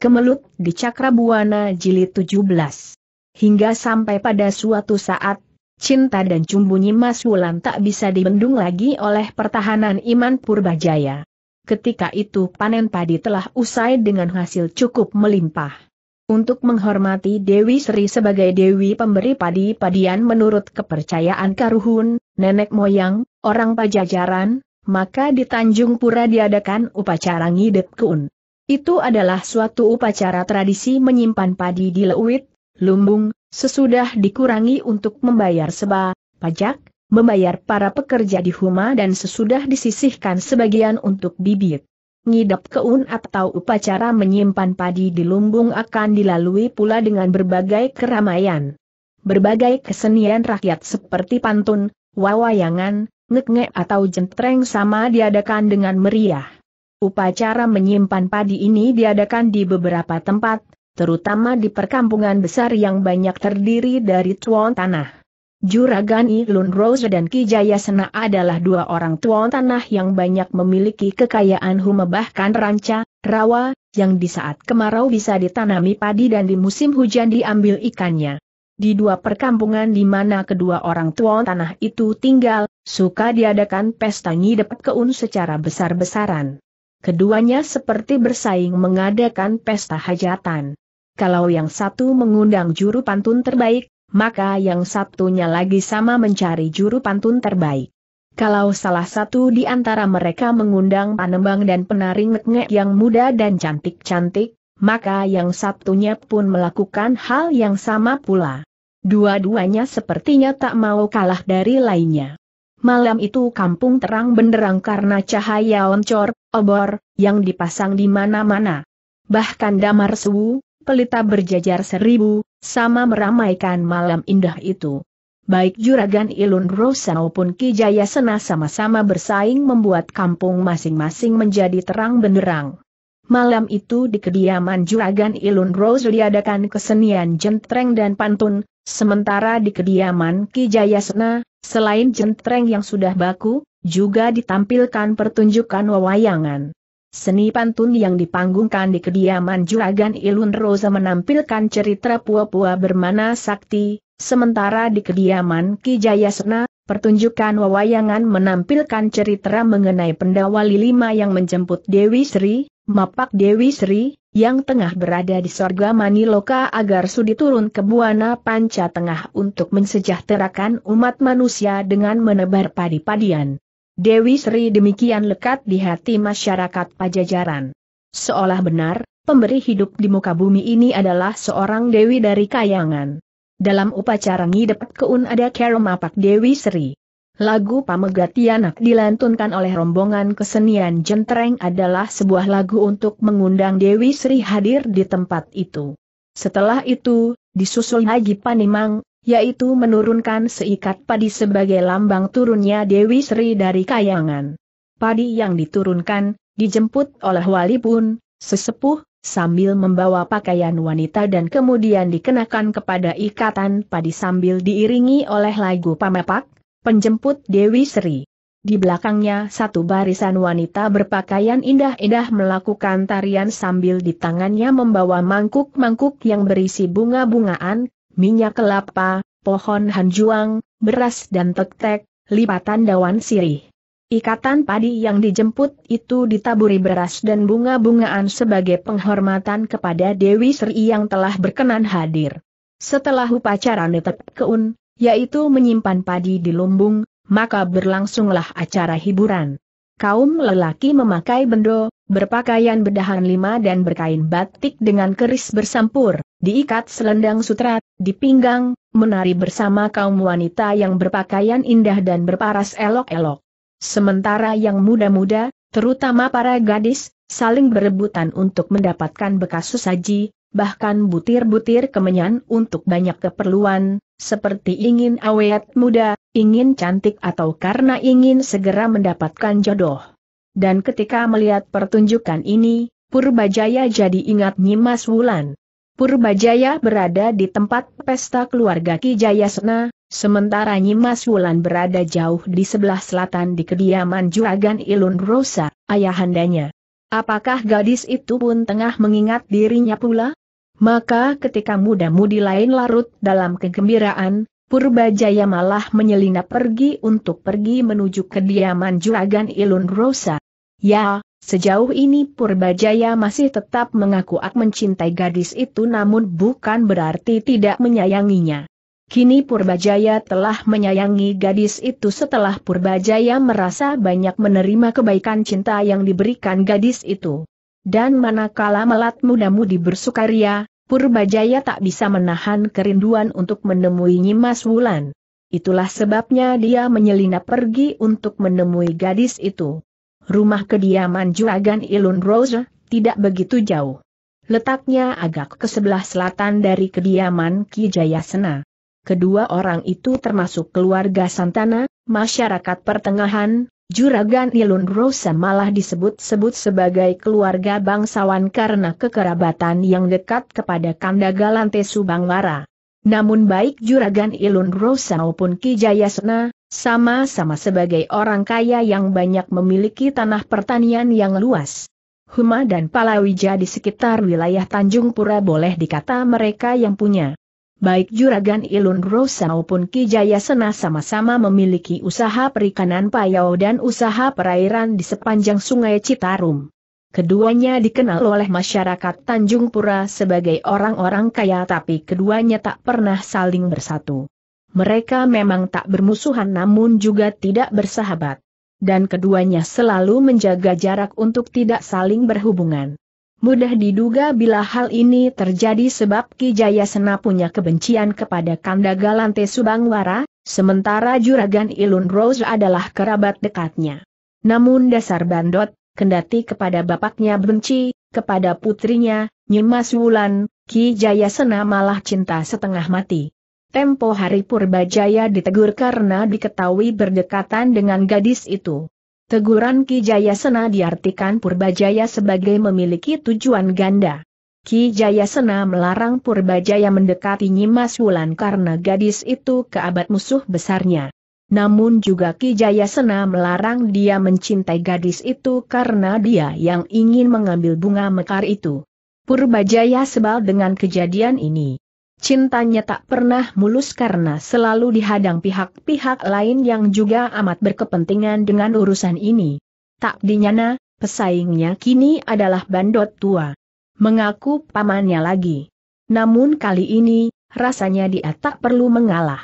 Kemelut di Cakrabuana Jilid 17. Hingga sampai pada suatu saat, cinta dan cumbunyi Mas Wulan tak bisa dibendung lagi oleh pertahanan Iman Purbajaya. Ketika itu panen padi telah usai dengan hasil cukup melimpah. Untuk menghormati Dewi Sri sebagai Dewi pemberi padi-padian menurut kepercayaan Karuhun, nenek moyang, orang pajajaran, maka di Tanjung Pura diadakan upacara ngidep keun. Itu adalah suatu upacara tradisi menyimpan padi di leuit, lumbung, sesudah dikurangi untuk membayar seba, pajak, membayar para pekerja di huma dan sesudah disisihkan sebagian untuk bibit. Ngidap keun atau upacara menyimpan padi di lumbung akan dilalui pula dengan berbagai keramaian. Berbagai kesenian rakyat seperti pantun, wawayangan, ngeknge atau jentreng sama diadakan dengan meriah. Upacara menyimpan padi ini diadakan di beberapa tempat, terutama di perkampungan besar yang banyak terdiri dari tuan tanah. Juragan Ilun Rose dan Ki Jayasena adalah dua orang tuan tanah yang banyak memiliki kekayaan huma bahkan ranca, rawa, yang di saat kemarau bisa ditanami padi dan di musim hujan diambil ikannya. Di dua perkampungan di mana kedua orang tuan tanah itu tinggal, suka diadakan pesta ngidep keun secara besar-besaran. Keduanya seperti bersaing mengadakan pesta hajatan. Kalau yang satu mengundang juru pantun terbaik, maka yang satunya lagi sama mencari juru pantun terbaik. Kalau salah satu di antara mereka mengundang panembang dan penari ngek-ngek yang muda dan cantik-cantik, maka yang satunya pun melakukan hal yang sama pula. Dua-duanya sepertinya tak mau kalah dari lainnya. Malam itu kampung terang benderang karena cahaya oncor, obor, yang dipasang di mana-mana. Bahkan damar suwu, pelita berjajar seribu, sama meramaikan malam indah itu. Baik Juragan Ilun Rosa maupun Ki Jaya Sena sama-sama bersaing membuat kampung masing-masing menjadi terang benderang. Malam itu di kediaman Juragan Ilun Rose diadakan kesenian jentreng dan pantun, sementara di kediaman Ki Sena. Selain jentreng yang sudah baku, juga ditampilkan pertunjukan wewayangan. Seni pantun yang dipanggungkan di kediaman Juragan Ilun Rosa menampilkan cerita pua-pua bermana sakti, sementara di kediaman Ki Jayasena, pertunjukan wewayangan menampilkan cerita mengenai pendawa lilima yang menjemput Dewi Sri, Mapak Dewi Sri, yang tengah berada di sorga Maniloka agar sudi turun ke Buana Panca Tengah untuk mensejahterakan umat manusia dengan menebar padi-padian. Dewi Sri demikian lekat di hati masyarakat pajajaran. Seolah benar, pemberi hidup di muka bumi ini adalah seorang Dewi dari Kayangan. Dalam upacara ngidep keun ada kerumapak Dewi Sri. Lagu Pamegatianak dilantunkan oleh rombongan kesenian Jentreng adalah sebuah lagu untuk mengundang Dewi Sri hadir di tempat itu. Setelah itu, disusul Haji Panimang, yaitu menurunkan seikat padi sebagai lambang turunnya Dewi Sri dari kayangan. Padi yang diturunkan, dijemput oleh wali pun, sesepuh, sambil membawa pakaian wanita dan kemudian dikenakan kepada ikatan padi sambil diiringi oleh lagu pamepak, penjemput Dewi Sri. Di belakangnya satu barisan wanita berpakaian indah-indah melakukan tarian sambil di tangannya membawa mangkuk-mangkuk yang berisi bunga-bungaan, minyak kelapa, pohon hanjuang, beras dan tek-tek, lipatan dawan sirih. Ikatan padi yang dijemput itu ditaburi beras dan bunga-bungaan sebagai penghormatan kepada Dewi Sri yang telah berkenan hadir. Setelah upacara netep keun, yaitu menyimpan padi di lumbung, maka berlangsunglah acara hiburan. Kaum lelaki memakai bendo, berpakaian bedahan lima dan berkain batik dengan keris bersampur, diikat selendang sutra, di pinggang, menari bersama kaum wanita yang berpakaian indah dan berparas elok-elok. Sementara yang muda-muda, terutama para gadis, saling berebutan untuk mendapatkan bekas sesaji, bahkan butir-butir kemenyan untuk banyak keperluan, seperti ingin awet muda, ingin cantik atau karena ingin segera mendapatkan jodoh. Dan ketika melihat pertunjukan ini, Purbajaya jadi ingat Nyimas Wulan. Purbajaya berada di tempat pesta keluarga Ki Jayasena, sementara Nyimas Wulan berada jauh di sebelah selatan di kediaman Juragan Ilun Rosa, ayahandanya. Apakah gadis itu pun tengah mengingat dirinya pula? Maka ketika muda-mudi lain larut dalam kegembiraan, Purbajaya malah menyelinap pergi untuk pergi menuju kediaman Juragan Ilun Rosa. Ya, sejauh ini Purbajaya masih tetap mengaku ak mencintai gadis itu namun bukan berarti tidak menyayanginya. Kini Purbajaya telah menyayangi gadis itu setelah Purbajaya merasa banyak menerima kebaikan cinta yang diberikan gadis itu. Dan manakala melat muda-mudi bersukaria, Purbajaya tak bisa menahan kerinduan untuk menemui Nyimas Wulan. Itulah sebabnya dia menyelinap pergi untuk menemui gadis itu. Rumah kediaman Juragan Ilun Rose tidak begitu jauh. Letaknya agak ke sebelah selatan dari kediaman Ki Jayasena. Kedua orang itu termasuk keluarga Santana, masyarakat pertengahan, Juragan Ilun Rosa malah disebut-sebut sebagai keluarga bangsawan karena kekerabatan yang dekat kepada Kandagalante Subangwara. Namun baik Juragan Ilun Rosa maupun Ki Jayasena, sama-sama sebagai orang kaya yang banyak memiliki tanah pertanian yang luas. Huma dan Palawija di sekitar wilayah Tanjung Pura boleh dikata mereka yang punya baik Juragan Ilun Rosa maupun Ki Jaya Sena sama-sama memiliki usaha perikanan payau dan usaha perairan di sepanjang sungai Citarum. Keduanya dikenal oleh masyarakat Tanjung Pura sebagai orang-orang kaya tapi keduanya tak pernah saling bersatu. Mereka memang tak bermusuhan namun juga tidak bersahabat. Dan keduanya selalu menjaga jarak untuk tidak saling berhubungan. Mudah diduga bila hal ini terjadi sebab Ki Jaya Sena punya kebencian kepada Galante Subangwara, sementara Juragan Ilun Rose adalah kerabat dekatnya. Namun dasar bandot, kendati kepada bapaknya benci, kepada putrinya, Nyimas Wulan, Ki Jaya Sena malah cinta setengah mati. Tempo hari Purba Jaya ditegur karena diketahui berdekatan dengan gadis itu. Teguran Ki Jayasena diartikan Purbajaya sebagai memiliki tujuan ganda. Ki Jayasena melarang Purbajaya mendekati Nyimas Wulan karena gadis itu keabad musuh besarnya. Namun juga Ki Jayasena melarang dia mencintai gadis itu karena dia yang ingin mengambil bunga mekar itu. Purbajaya sebal dengan kejadian ini. Cintanya tak pernah mulus karena selalu dihadang pihak-pihak lain yang juga amat berkepentingan dengan urusan ini. Tak dinyana, pesaingnya kini adalah bandot tua. Mengaku pamannya lagi. Namun kali ini, rasanya dia tak perlu mengalah.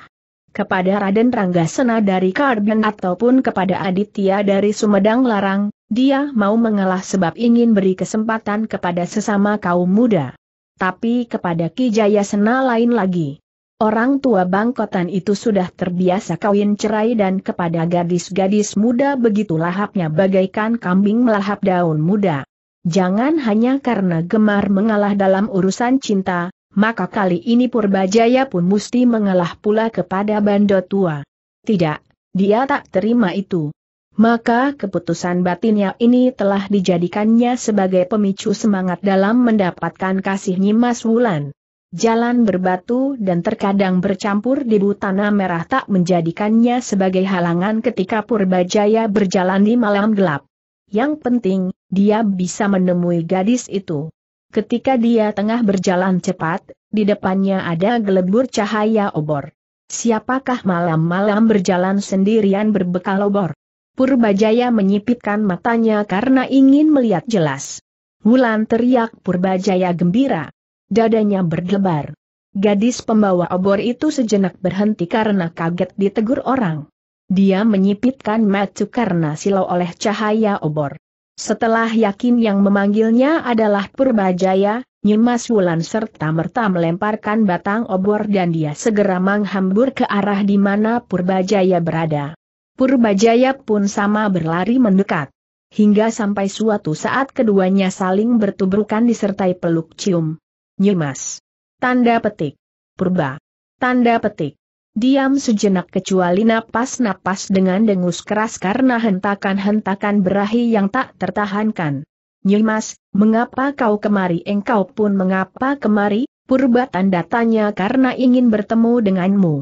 Kepada Raden Rangga Sena dari Karben ataupun kepada Aditya dari Sumedang Larang, dia mau mengalah sebab ingin beri kesempatan kepada sesama kaum muda tapi kepada Ki Jayasena lain lagi. Orang tua bangkotan itu sudah terbiasa kawin cerai dan kepada gadis-gadis muda begitu lahapnya bagaikan kambing melahap daun muda. Jangan hanya karena gemar mengalah dalam urusan cinta, maka kali ini Purbajaya pun mesti mengalah pula kepada bandot tua. Tidak, dia tak terima itu maka keputusan batinnya ini telah dijadikannya sebagai pemicu semangat dalam mendapatkan kasih Nyimas Wulan. Jalan berbatu dan terkadang bercampur debu tanah merah tak menjadikannya sebagai halangan ketika Purbajaya berjalan di malam gelap. Yang penting, dia bisa menemui gadis itu. Ketika dia tengah berjalan cepat, di depannya ada gelebur cahaya obor. Siapakah malam-malam berjalan sendirian berbekal obor? Purbajaya menyipitkan matanya karena ingin melihat jelas. Wulan teriak Purbajaya gembira. Dadanya berdebar. Gadis pembawa obor itu sejenak berhenti karena kaget ditegur orang. Dia menyipitkan mata karena silau oleh cahaya obor. Setelah yakin yang memanggilnya adalah Purbajaya, nyimas Wulan serta merta melemparkan batang obor dan dia segera menghambur ke arah di mana Purbajaya berada. Purbajaya pun sama berlari mendekat. Hingga sampai suatu saat keduanya saling bertubrukan disertai peluk cium. Nyimas, Tanda petik. Purba. Tanda petik. Diam sejenak kecuali napas-napas dengan dengus keras karena hentakan-hentakan berahi yang tak tertahankan. Nyimas, mengapa kau kemari? Engkau pun mengapa kemari? Purba tanda tanya karena ingin bertemu denganmu.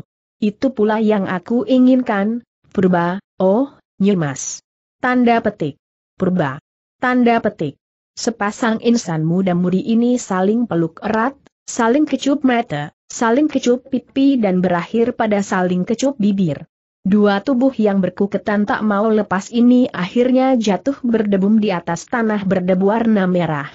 Itu pula yang aku inginkan, Purba, oh, nyimas. Tanda petik. Purba. Tanda petik. Sepasang insan muda muri ini saling peluk erat, saling kecup mata, saling kecup pipi dan berakhir pada saling kecup bibir. Dua tubuh yang berkuketan tak mau lepas ini akhirnya jatuh berdebum di atas tanah berdebu warna merah.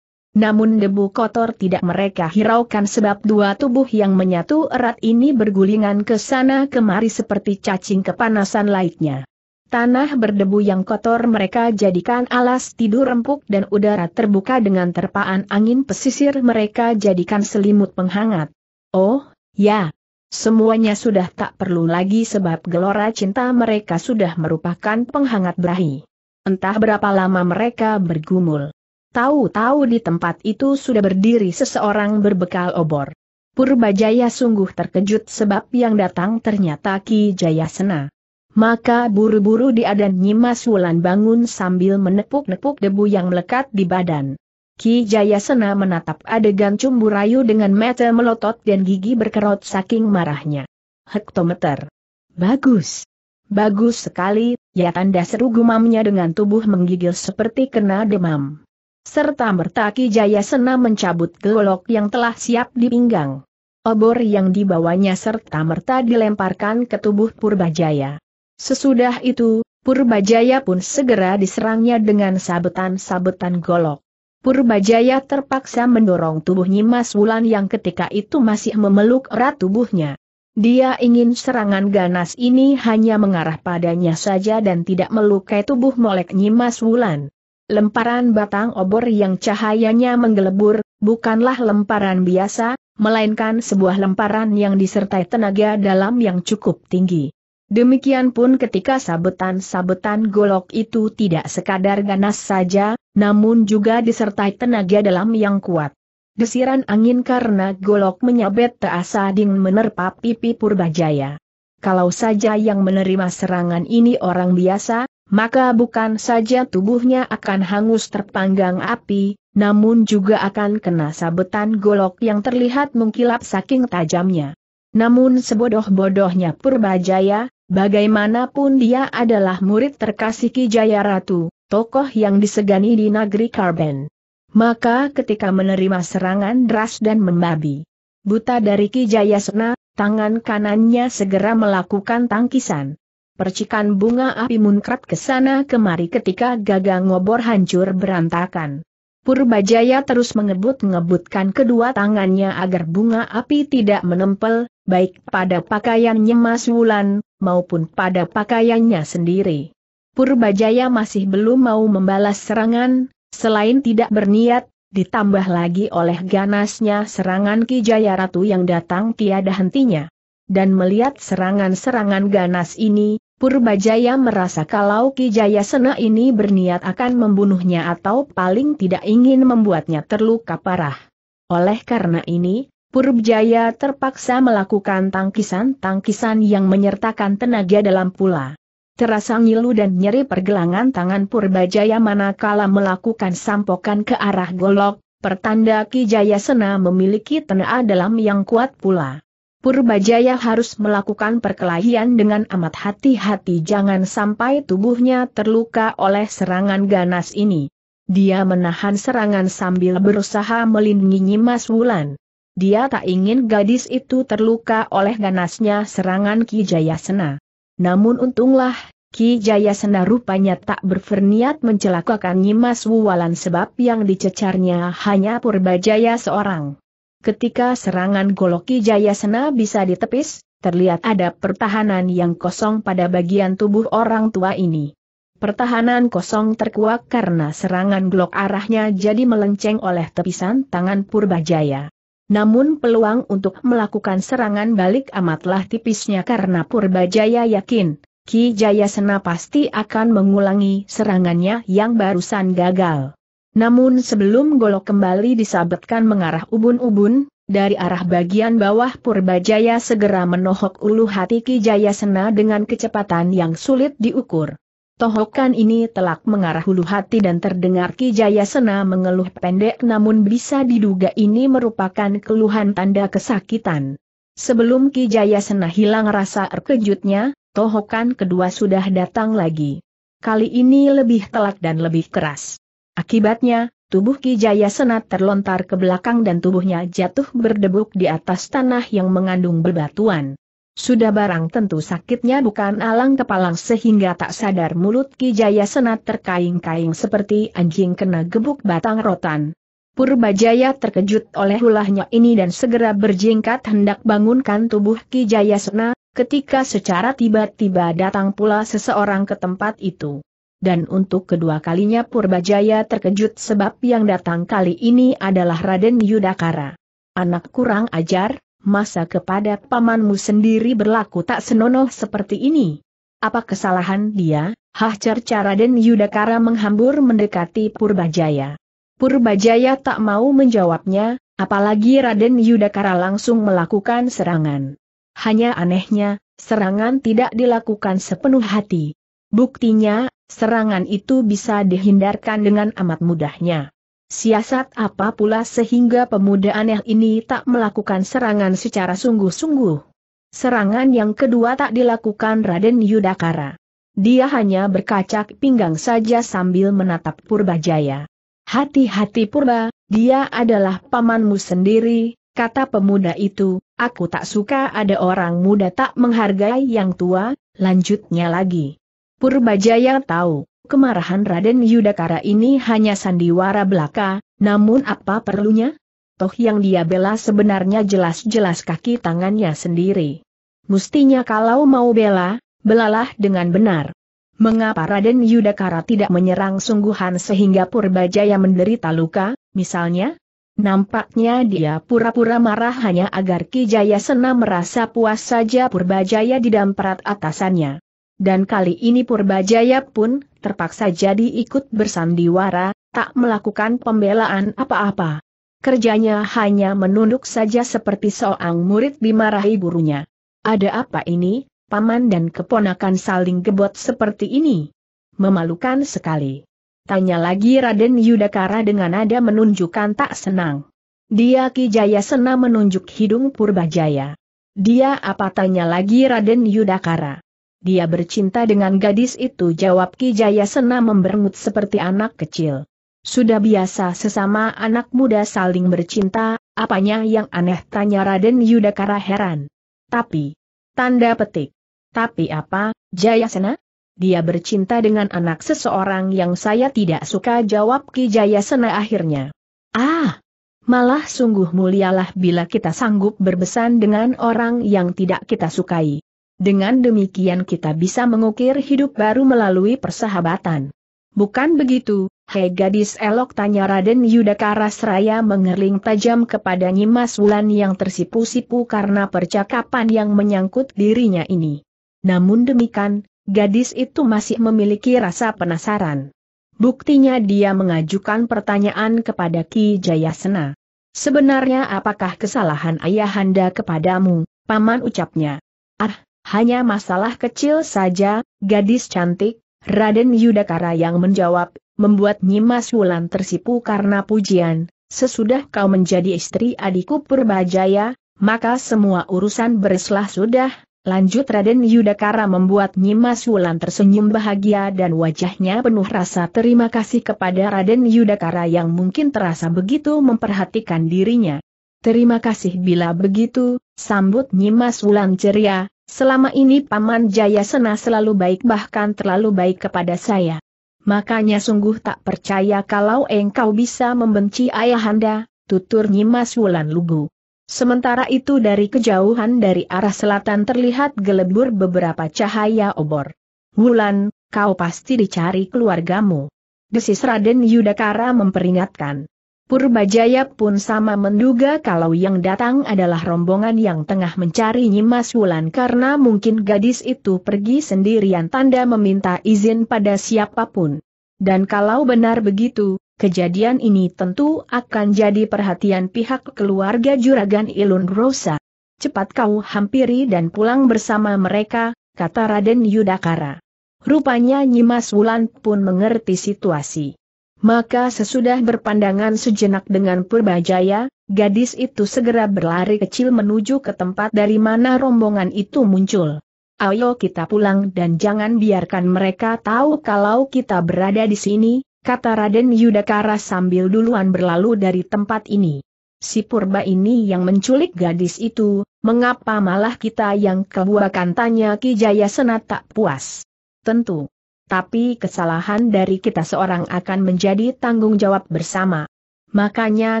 Namun debu kotor tidak mereka hiraukan sebab dua tubuh yang menyatu erat ini bergulingan ke sana kemari seperti cacing kepanasan lainnya. Tanah berdebu yang kotor mereka jadikan alas tidur empuk dan udara terbuka dengan terpaan angin pesisir mereka jadikan selimut penghangat. Oh, ya. Semuanya sudah tak perlu lagi sebab gelora cinta mereka sudah merupakan penghangat berahi. Entah berapa lama mereka bergumul. Tahu-tahu di tempat itu sudah berdiri seseorang berbekal obor. Purbajaya sungguh terkejut sebab yang datang ternyata Ki Jayasena. Maka buru-buru dia dan Nyimas Wulan bangun sambil menepuk-nepuk debu yang melekat di badan. Ki Jayasena menatap adegan cumbu rayu dengan mata melotot dan gigi berkerut saking marahnya. Hektometer. Bagus. Bagus sekali, ya tanda seru gumamnya dengan tubuh menggigil seperti kena demam serta merta Ki Sena mencabut golok yang telah siap di pinggang. Obor yang dibawanya serta merta dilemparkan ke tubuh Purbajaya. Sesudah itu, Purbajaya pun segera diserangnya dengan sabetan-sabetan golok. Purbajaya terpaksa mendorong tubuh Nyimas Wulan yang ketika itu masih memeluk erat tubuhnya. Dia ingin serangan ganas ini hanya mengarah padanya saja dan tidak melukai tubuh molek Nyimas Wulan. Lemparan batang obor yang cahayanya menggelebur, bukanlah lemparan biasa, melainkan sebuah lemparan yang disertai tenaga dalam yang cukup tinggi. Demikian pun ketika sabetan-sabetan golok itu tidak sekadar ganas saja, namun juga disertai tenaga dalam yang kuat. Desiran angin karena golok menyabet terasa ding menerpa pipi Purba Jaya. Kalau saja yang menerima serangan ini orang biasa, maka bukan saja tubuhnya akan hangus terpanggang api, namun juga akan kena sabetan golok yang terlihat mengkilap saking tajamnya. Namun sebodoh-bodohnya Purbajaya, bagaimanapun dia adalah murid terkasih Ki Jaya Ratu, tokoh yang disegani di negeri Karben. Maka ketika menerima serangan deras dan membabi, buta dari Ki Sena, tangan kanannya segera melakukan tangkisan percikan bunga api munkrat ke sana kemari ketika gagang ngobor hancur berantakan. Purbajaya terus mengebut-ngebutkan kedua tangannya agar bunga api tidak menempel, baik pada pakaiannya Mas Wulan, maupun pada pakaiannya sendiri. Purbajaya masih belum mau membalas serangan, selain tidak berniat, ditambah lagi oleh ganasnya serangan Kijaya Ratu yang datang tiada hentinya. Dan melihat serangan-serangan ganas ini, Purbajaya merasa kalau Ki Jayasena ini berniat akan membunuhnya atau paling tidak ingin membuatnya terluka parah. Oleh karena ini, Purbajaya terpaksa melakukan tangkisan-tangkisan yang menyertakan tenaga dalam pula. Terasa ngilu dan nyeri pergelangan tangan Purbajaya manakala melakukan sampokan ke arah golok, pertanda Ki Jayasena memiliki tenaga dalam yang kuat pula. Purbajaya harus melakukan perkelahian dengan amat hati-hati jangan sampai tubuhnya terluka oleh serangan ganas ini. Dia menahan serangan sambil berusaha melindungi Nyimas Wulan. Dia tak ingin gadis itu terluka oleh ganasnya serangan Ki Jayasena. Namun untunglah, Ki Jayasena rupanya tak berferniat mencelakakan Nyimas Wulan sebab yang dicecarnya hanya Purbajaya seorang. Ketika serangan Goloki Jayasena bisa ditepis, terlihat ada pertahanan yang kosong pada bagian tubuh orang tua ini. Pertahanan kosong terkuak karena serangan Glock arahnya jadi melenceng oleh tepisan tangan Purbajaya. Namun peluang untuk melakukan serangan balik amatlah tipisnya karena Purbajaya yakin, Ki Jayasena pasti akan mengulangi serangannya yang barusan gagal. Namun sebelum golok kembali disabetkan mengarah ubun-ubun, dari arah bagian bawah Purbajaya segera menohok ulu hati Ki Jayasena dengan kecepatan yang sulit diukur. Tohokan ini telak mengarah ulu hati dan terdengar Ki Jayasena mengeluh pendek namun bisa diduga ini merupakan keluhan tanda kesakitan. Sebelum Ki Jayasena hilang rasa terkejutnya, tohokan kedua sudah datang lagi. Kali ini lebih telak dan lebih keras. Akibatnya, tubuh Ki Jaya Senat terlontar ke belakang dan tubuhnya jatuh berdebuk di atas tanah yang mengandung bebatuan. Sudah barang tentu sakitnya bukan alang kepalang sehingga tak sadar mulut Ki Jaya Senat terkaing-kaing seperti anjing kena gebuk batang rotan. Purbajaya terkejut oleh ulahnya ini dan segera berjingkat hendak bangunkan tubuh Ki Jaya Senat ketika secara tiba-tiba datang pula seseorang ke tempat itu dan untuk kedua kalinya Purbajaya terkejut sebab yang datang kali ini adalah Raden Yudakara. Anak kurang ajar, masa kepada pamanmu sendiri berlaku tak senonoh seperti ini? Apa kesalahan dia? Hah cerca Raden Yudakara menghambur mendekati Purbajaya. Purbajaya tak mau menjawabnya, apalagi Raden Yudakara langsung melakukan serangan. Hanya anehnya, serangan tidak dilakukan sepenuh hati. Buktinya, serangan itu bisa dihindarkan dengan amat mudahnya. Siasat apa pula sehingga pemuda aneh ini tak melakukan serangan secara sungguh-sungguh? Serangan yang kedua tak dilakukan Raden Yudakara. Dia hanya berkacak pinggang saja sambil menatap Purbajaya. Hati-hati Purba, dia adalah pamanmu sendiri, kata pemuda itu, aku tak suka ada orang muda tak menghargai yang tua, lanjutnya lagi. Purbajaya tahu, kemarahan Raden Yudakara ini hanya sandiwara belaka, namun apa perlunya? Toh yang dia bela sebenarnya jelas-jelas kaki tangannya sendiri. Mustinya kalau mau bela, belalah dengan benar. Mengapa Raden Yudakara tidak menyerang sungguhan sehingga Purbajaya menderita luka, misalnya? Nampaknya dia pura-pura marah hanya agar Ki Sena merasa puas saja Purbajaya didamprat atasannya dan kali ini Purbajaya pun terpaksa jadi ikut bersandiwara, tak melakukan pembelaan apa-apa. Kerjanya hanya menunduk saja seperti seorang murid dimarahi gurunya. Ada apa ini, paman dan keponakan saling gebot seperti ini? Memalukan sekali. Tanya lagi Raden Yudakara dengan nada menunjukkan tak senang. Dia Ki Jaya Sena menunjuk hidung Purbajaya. Dia apa tanya lagi Raden Yudakara? Dia bercinta dengan gadis itu jawab Ki Jayasena memberengut seperti anak kecil. Sudah biasa sesama anak muda saling bercinta, apanya yang aneh tanya Raden Yudakara heran. Tapi, tanda petik. Tapi apa, Jayasena? Dia bercinta dengan anak seseorang yang saya tidak suka jawab Ki Jayasena akhirnya. Ah, malah sungguh mulialah bila kita sanggup berbesan dengan orang yang tidak kita sukai. Dengan demikian kita bisa mengukir hidup baru melalui persahabatan. Bukan begitu, hei gadis elok tanya Raden Yudhakara Seraya mengerling tajam kepada Nyimas Wulan yang tersipu-sipu karena percakapan yang menyangkut dirinya ini. Namun demikian, gadis itu masih memiliki rasa penasaran. Buktinya dia mengajukan pertanyaan kepada Ki Jayasena. Sebenarnya apakah kesalahan ayahanda kepadamu, paman ucapnya? Ah, hanya masalah kecil saja, gadis cantik, Raden Yudakara yang menjawab, membuat Nyimas Wulan tersipu karena pujian, sesudah kau menjadi istri adikku Purbajaya, maka semua urusan bereslah sudah, lanjut Raden Yudakara membuat Nyimas Wulan tersenyum bahagia dan wajahnya penuh rasa terima kasih kepada Raden Yudakara yang mungkin terasa begitu memperhatikan dirinya. Terima kasih bila begitu, sambut Nyimas Wulan ceria, Selama ini Paman Jaya Sena selalu baik bahkan terlalu baik kepada saya. Makanya sungguh tak percaya kalau engkau bisa membenci ayahanda, tutur Nyimas Wulan Lugu. Sementara itu dari kejauhan dari arah selatan terlihat gelebur beberapa cahaya obor. Wulan, kau pasti dicari keluargamu. Desis Raden Yudakara memperingatkan. Purbajaya pun sama menduga kalau yang datang adalah rombongan yang tengah mencari Nyimas Wulan karena mungkin gadis itu pergi sendirian tanda meminta izin pada siapapun. Dan kalau benar begitu, kejadian ini tentu akan jadi perhatian pihak keluarga Juragan Ilun Rosa. Cepat kau hampiri dan pulang bersama mereka, kata Raden Yudakara. Rupanya Nyimas Wulan pun mengerti situasi. Maka sesudah berpandangan sejenak dengan Purbajaya, gadis itu segera berlari kecil menuju ke tempat dari mana rombongan itu muncul. Ayo kita pulang dan jangan biarkan mereka tahu kalau kita berada di sini, kata Raden Yudakara sambil duluan berlalu dari tempat ini. Si purba ini yang menculik gadis itu, mengapa malah kita yang kebuakan tanya Ki Senat tak puas? Tentu, tapi kesalahan dari kita seorang akan menjadi tanggung jawab bersama. Makanya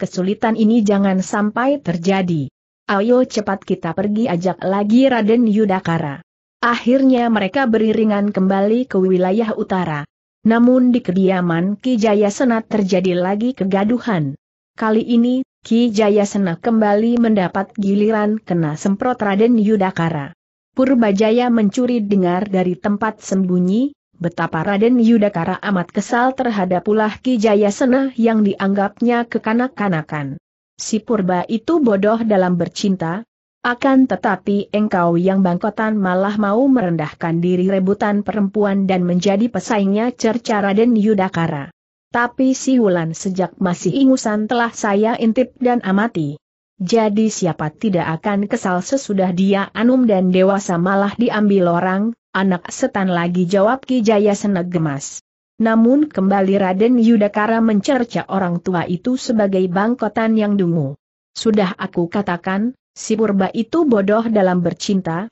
kesulitan ini jangan sampai terjadi. Ayo cepat kita pergi ajak lagi Raden Yudakara. Akhirnya mereka beriringan kembali ke wilayah utara. Namun di kediaman Ki Jayasena terjadi lagi kegaduhan. Kali ini, Ki Jayasena kembali mendapat giliran kena semprot Raden Yudakara. Purbajaya mencuri dengar dari tempat sembunyi, Betapa Raden Yudakara amat kesal terhadap pula Ki Jayasena yang dianggapnya kekanak-kanakan. Si purba itu bodoh dalam bercinta, akan tetapi engkau yang bangkotan malah mau merendahkan diri rebutan perempuan dan menjadi pesaingnya cerca Raden Yudakara. Tapi si Wulan sejak masih ingusan telah saya intip dan amati. Jadi siapa tidak akan kesal sesudah dia anum dan dewasa malah diambil orang, Anak setan lagi jawab Ki Jaya Senek gemas. Namun kembali Raden Yudakara mencerca orang tua itu sebagai bangkotan yang dungu. Sudah aku katakan, si purba itu bodoh dalam bercinta.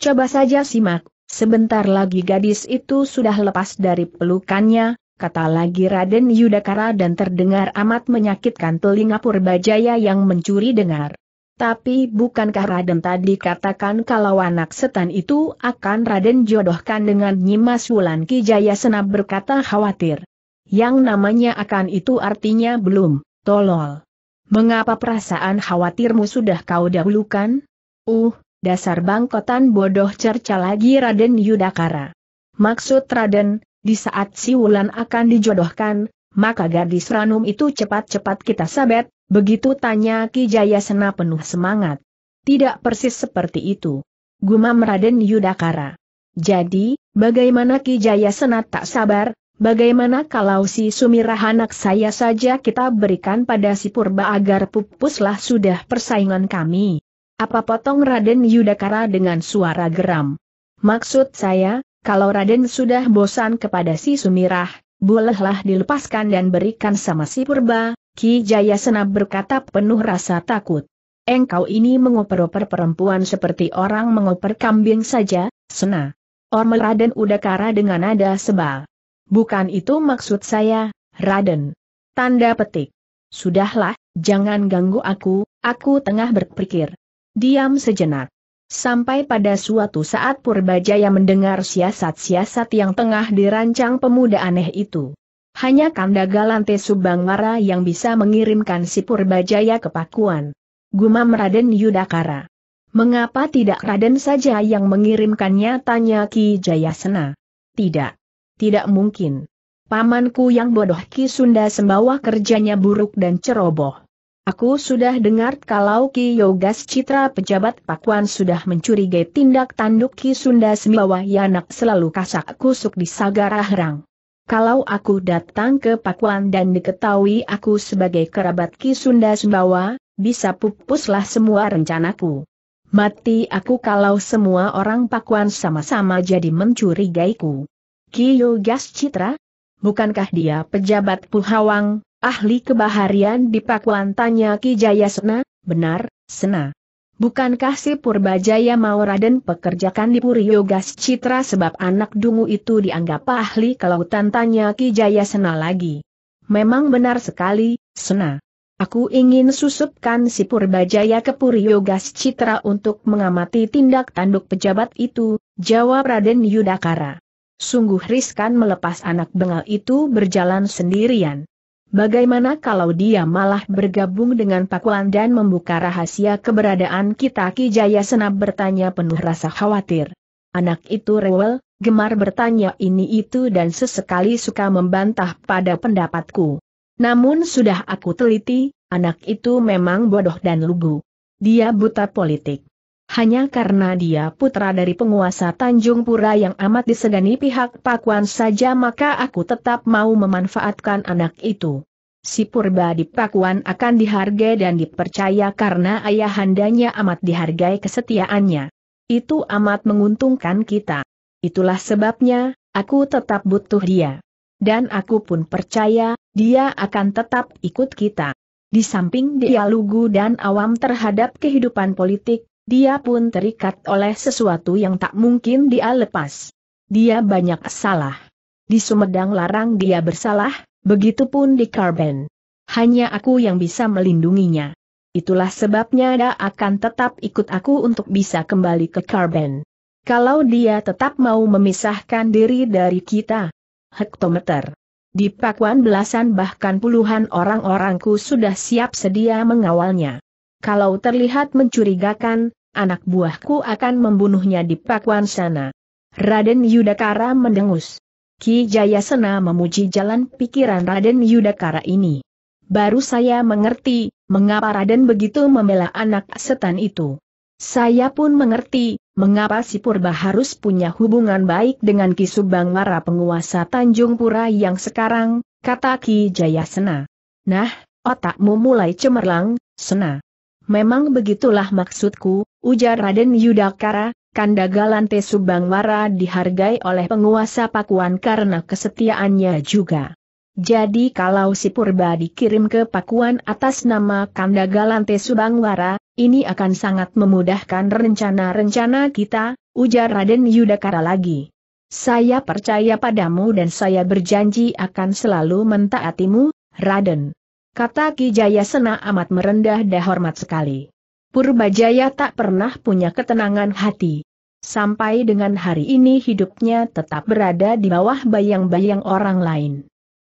Coba saja simak, sebentar lagi gadis itu sudah lepas dari pelukannya, kata lagi Raden Yudakara dan terdengar amat menyakitkan telinga Purba Jaya yang mencuri dengar. Tapi bukankah Raden tadi katakan kalau anak setan itu akan Raden jodohkan dengan Nyimas Wulan Ki Senap berkata khawatir. Yang namanya akan itu artinya belum, tolol. Mengapa perasaan khawatirmu sudah kau dahulukan? Uh, dasar bangkotan bodoh cerca lagi Raden Yudakara. Maksud Raden, di saat si Wulan akan dijodohkan, maka gadis ranum itu cepat-cepat kita sabet, Begitu tanya Ki Jayasena penuh semangat. Tidak persis seperti itu. Gumam Raden Yudakara. Jadi, bagaimana Ki Jayasena tak sabar, bagaimana kalau si Sumirah anak saya saja kita berikan pada si Purba agar pupuslah sudah persaingan kami. Apa potong Raden Yudakara dengan suara geram? Maksud saya, kalau Raden sudah bosan kepada si Sumirah, bolehlah dilepaskan dan berikan sama si Purba, Ki Jayasena berkata penuh rasa takut. Engkau ini mengoper-oper perempuan seperti orang mengoper kambing saja, Sena. Ormel Raden Udakara dengan nada sebal. Bukan itu maksud saya, Raden. Tanda petik. Sudahlah, jangan ganggu aku, aku tengah berpikir. Diam sejenak. Sampai pada suatu saat Purbajaya mendengar siasat-siasat yang tengah dirancang pemuda aneh itu. Hanya Kanda Galante Subangwara yang bisa mengirimkan si Purbajaya ke Pakuan. Gumam Raden Yudakara. Mengapa tidak Raden saja yang mengirimkannya tanya Ki Jayasena? Tidak. Tidak mungkin. Pamanku yang bodoh Ki Sunda Sembawa kerjanya buruk dan ceroboh. Aku sudah dengar kalau Ki Yogas Citra pejabat Pakuan sudah mencurigai tindak tanduk Ki Sunda Sembawa Yanak selalu kasak kusuk di Sagara Herang. Kalau aku datang ke Pakuan dan diketahui aku sebagai kerabat Ki Sunda Sumbawa, bisa pupuslah semua rencanaku. Mati aku kalau semua orang Pakuan sama-sama jadi mencurigaiku. Kiyo Gas Citra? Bukankah dia pejabat Puhawang, ahli kebaharian di Pakuan tanya Ki Jaya Sena. Benar, Sena. Bukankah si Purbajaya mau Raden pekerjakan di Puri Yogas Citra sebab anak dungu itu dianggap ahli kelautan tanya Ki Jaya Sena lagi. Memang benar sekali, Sena. Aku ingin susupkan si Purbajaya ke Puri Yogas Citra untuk mengamati tindak tanduk pejabat itu, jawab Raden Yudakara. Sungguh riskan melepas anak bengal itu berjalan sendirian. Bagaimana kalau dia malah bergabung dengan Pakuan dan membuka rahasia keberadaan kita Kijaya Senap bertanya penuh rasa khawatir. Anak itu rewel, gemar bertanya ini itu dan sesekali suka membantah pada pendapatku. Namun sudah aku teliti, anak itu memang bodoh dan lugu. Dia buta politik. Hanya karena dia putra dari penguasa Tanjung Pura yang amat disegani pihak Pakuan saja maka aku tetap mau memanfaatkan anak itu. Si Purba di Pakuan akan dihargai dan dipercaya karena ayahandanya amat dihargai kesetiaannya. Itu amat menguntungkan kita. Itulah sebabnya, aku tetap butuh dia. Dan aku pun percaya, dia akan tetap ikut kita. Di samping dia lugu dan awam terhadap kehidupan politik, dia pun terikat oleh sesuatu yang tak mungkin dia lepas. Dia banyak salah. Di Sumedang Larang dia bersalah, begitupun di Karben. Hanya aku yang bisa melindunginya. Itulah sebabnya dia akan tetap ikut aku untuk bisa kembali ke Karben. Kalau dia tetap mau memisahkan diri dari kita. Hektometer. Di Pakuan belasan bahkan puluhan orang-orangku sudah siap sedia mengawalnya. Kalau terlihat mencurigakan, anak buahku akan membunuhnya di pakuan sana. Raden Yudakara mendengus. Ki Jayasena memuji jalan pikiran Raden Yudakara ini. Baru saya mengerti, mengapa Raden begitu membela anak setan itu. Saya pun mengerti, mengapa si Purba harus punya hubungan baik dengan Ki Subangwara penguasa Tanjung Pura yang sekarang, kata Ki Jayasena. Nah, otakmu mulai cemerlang, Sena. Memang begitulah maksudku, Ujar Raden Yudakara, Galante Subangwara dihargai oleh penguasa Pakuan karena kesetiaannya juga. Jadi kalau si Purba dikirim ke Pakuan atas nama Kanda Galante Subangwara, ini akan sangat memudahkan rencana-rencana kita, ujar Raden Yudakara lagi. Saya percaya padamu dan saya berjanji akan selalu mentaatimu, Raden. Kata Kijaya Sena amat merendah dan hormat sekali. Purbajaya tak pernah punya ketenangan hati. Sampai dengan hari ini hidupnya tetap berada di bawah bayang-bayang orang lain.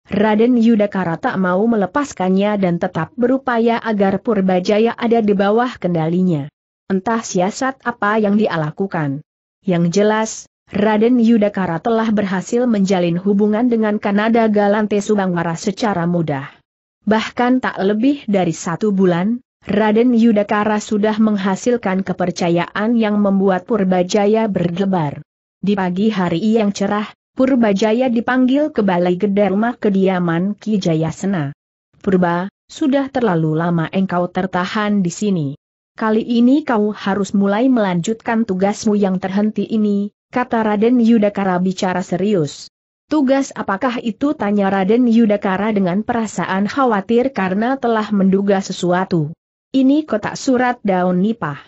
Raden Yudhakara tak mau melepaskannya dan tetap berupaya agar Purbajaya ada di bawah kendalinya. Entah siasat apa yang dia lakukan. Yang jelas, Raden Yudhakara telah berhasil menjalin hubungan dengan Kanada Galante Subangwara secara mudah. Bahkan tak lebih dari satu bulan, Raden Yudakara sudah menghasilkan kepercayaan yang membuat Purbajaya berdebar. Di pagi hari yang cerah, Purbajaya dipanggil ke Balai Gede rumah kediaman Ki Jayasena. Purba, sudah terlalu lama engkau tertahan di sini. Kali ini kau harus mulai melanjutkan tugasmu yang terhenti ini, kata Raden Yudakara bicara serius. Tugas apakah itu tanya Raden Yudakara dengan perasaan khawatir karena telah menduga sesuatu. Ini kotak surat daun nipah.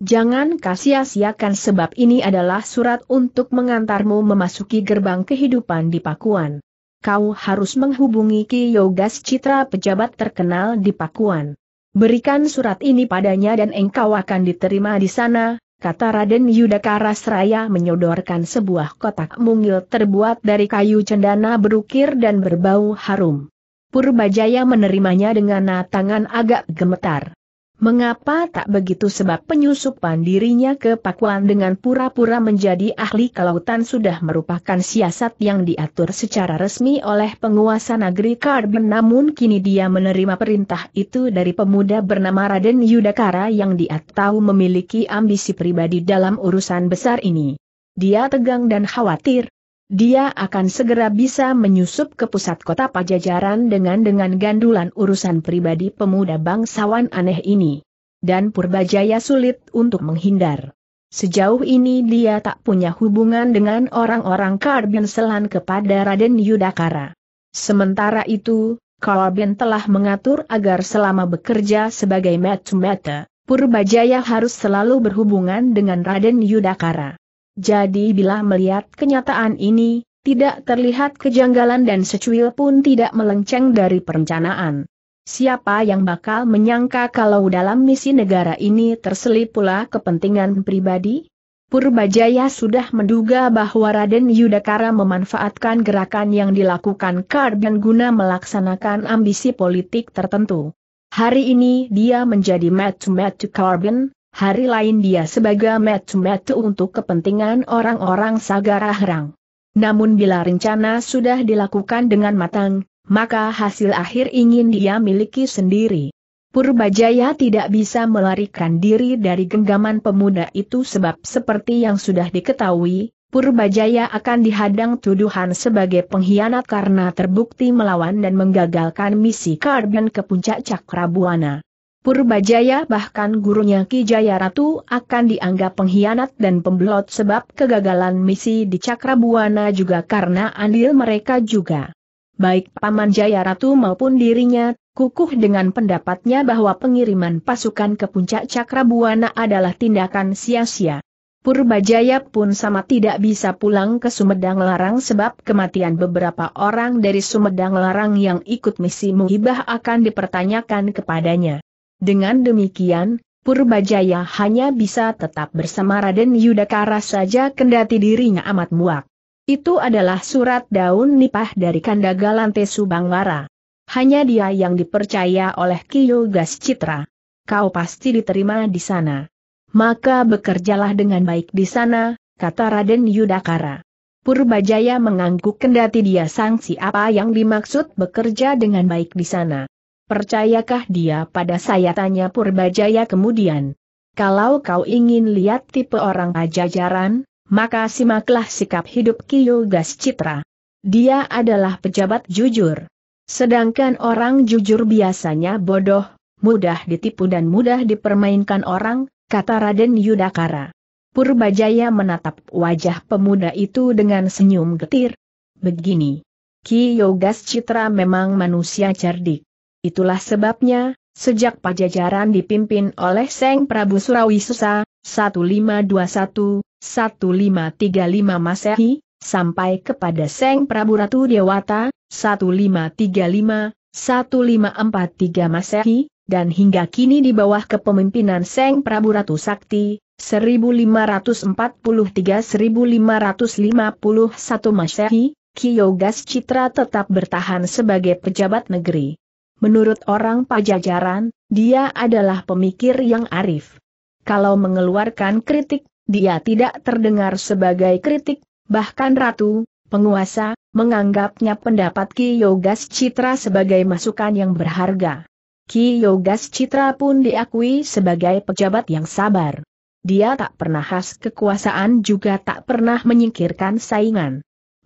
Jangan kasia-siakan sebab ini adalah surat untuk mengantarmu memasuki gerbang kehidupan di Pakuan. Kau harus menghubungi Ki Yogas Citra pejabat terkenal di Pakuan. Berikan surat ini padanya dan engkau akan diterima di sana, kata Raden Yudhakara Seraya menyodorkan sebuah kotak mungil terbuat dari kayu cendana berukir dan berbau harum. Purbajaya menerimanya dengan tangan agak gemetar. Mengapa tak begitu sebab penyusupan dirinya ke Pakuan dengan pura-pura menjadi ahli kelautan sudah merupakan siasat yang diatur secara resmi oleh penguasa negeri Karben namun kini dia menerima perintah itu dari pemuda bernama Raden Yudakara yang dia tahu memiliki ambisi pribadi dalam urusan besar ini. Dia tegang dan khawatir, dia akan segera bisa menyusup ke pusat kota Pajajaran dengan dengan gandulan urusan pribadi pemuda bangsawan aneh ini. Dan Purbajaya sulit untuk menghindar. Sejauh ini dia tak punya hubungan dengan orang-orang Karbin Selan kepada Raden Yudakara. Sementara itu, Karbin telah mengatur agar selama bekerja sebagai metu-meta, Purbajaya harus selalu berhubungan dengan Raden Yudakara. Jadi bila melihat kenyataan ini, tidak terlihat kejanggalan dan secuil pun tidak melenceng dari perencanaan. Siapa yang bakal menyangka kalau dalam misi negara ini terselip pula kepentingan pribadi? Purbajaya sudah menduga bahwa Raden Yudakara memanfaatkan gerakan yang dilakukan Kardan guna melaksanakan ambisi politik tertentu. Hari ini dia menjadi match-match Kardan, hari lain dia sebagai metu-metu untuk kepentingan orang-orang Sagarahang. Namun bila rencana sudah dilakukan dengan matang, maka hasil akhir ingin dia miliki sendiri. Purbajaya tidak bisa melarikan diri dari genggaman pemuda itu sebab seperti yang sudah diketahui, Purbajaya akan dihadang tuduhan sebagai pengkhianat karena terbukti melawan dan menggagalkan misi Karben ke puncak Cakrabuana. Purbajaya bahkan gurunya Ki Jaya Ratu akan dianggap pengkhianat dan pembelot sebab kegagalan misi di Cakrabuana juga karena andil mereka juga. Baik Paman Jaya Ratu maupun dirinya, kukuh dengan pendapatnya bahwa pengiriman pasukan ke puncak Cakrabuana adalah tindakan sia-sia. Purbajaya pun sama tidak bisa pulang ke Sumedang Larang sebab kematian beberapa orang dari Sumedang Larang yang ikut misi muhibah akan dipertanyakan kepadanya. Dengan demikian, Purbajaya hanya bisa tetap bersama Raden Yudakara saja kendati dirinya amat muak. Itu adalah surat daun nipah dari Kanda Galante Subangwara. Hanya dia yang dipercaya oleh Kiyogas Citra. Kau pasti diterima di sana. Maka bekerjalah dengan baik di sana, kata Raden Yudakara. Purbajaya mengangguk kendati dia sangsi apa yang dimaksud bekerja dengan baik di sana. Percayakah dia pada saya tanya Purbajaya kemudian. Kalau kau ingin lihat tipe orang pajajaran, maka simaklah sikap hidup Kiyogas Citra. Dia adalah pejabat jujur. Sedangkan orang jujur biasanya bodoh, mudah ditipu dan mudah dipermainkan orang, kata Raden Yudakara. Purbajaya menatap wajah pemuda itu dengan senyum getir. Begini. Ki Yogas Citra memang manusia cerdik. Itulah sebabnya, sejak pajajaran dipimpin oleh Seng Prabu Surawi Susa, 1521-1535 Masehi, sampai kepada Seng Prabu Ratu Dewata, 1535-1543 Masehi, dan hingga kini di bawah kepemimpinan Seng Prabu Ratu Sakti, 1543-1551 Masehi, Kiyogas Citra tetap bertahan sebagai pejabat negeri. Menurut orang pajajaran, dia adalah pemikir yang arif. Kalau mengeluarkan kritik, dia tidak terdengar sebagai kritik, bahkan ratu, penguasa, menganggapnya pendapat Ki Yogas Citra sebagai masukan yang berharga. Ki Yogas Citra pun diakui sebagai pejabat yang sabar. Dia tak pernah khas kekuasaan juga tak pernah menyingkirkan saingan.